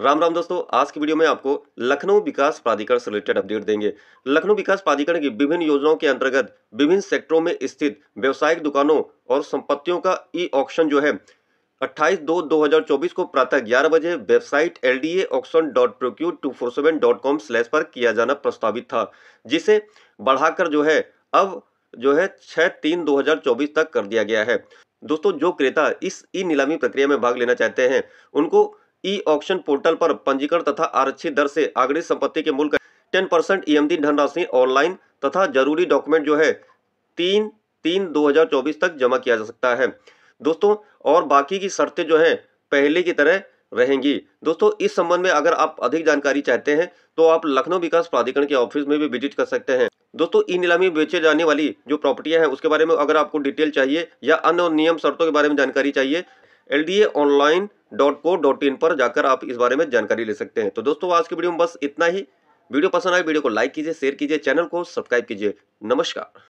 राम राम दोस्तों आज की वीडियो में आपको लखनऊ विकास प्राधिकरण से रिलेटेड अपडेट देंगे लखनऊ विकास प्राधिकरण की विभिन्न योजनाओं के अंतर्गत विभिन्न सेक्टरों में स्थित व्यवसायिक दुकानों और संपत्तियों का ई ऑक्शन जो है 28 दो 2024 को प्रातः ग्यारह बजे website L D auction dot प्रोक्यू two four seven dot com slash पर किया जाना प्रस्तावित था जिसे बढ़ाकर जो है अब जो है छः तीन चौबीस तक कर दिया गया है दोस्तों जो क्रेता इस ई नीलामी प्रक्रिया में भाग लेना चाहते हैं उनको ई ऑप्शन पोर्टल पर पंजीकरण तथा आरक्षित दर से आगड़ी संपत्ति के मूल्य टेन परसेंट ई धनराशि ऑनलाइन तथा जरूरी डॉक्यूमेंट जो है तीन तीन 2024 तक जमा किया जा सकता है दोस्तों और बाकी की शर्तें जो हैं पहले की तरह रहेंगी दोस्तों इस संबंध में अगर आप अधिक जानकारी चाहते हैं तो आप लखनऊ विकास प्राधिकरण के ऑफिस में भी विजिट कर सकते हैं दोस्तों ई नीलामी बेचे जाने वाली जो प्रॉपर्टियां हैं उसके बारे में अगर आपको डिटेल चाहिए या अन्य नियम शर्तों के बारे में जानकारी चाहिए L D A online dot co dot in पर जाकर आप इस बारे में जानकारी ले सकते हैं तो दोस्तों आज की वीडियो में बस इतना ही वीडियो पसंद आए वीडियो को लाइक कीजिए शेयर कीजिए चैनल को सब्सक्राइब कीजिए नमस्कार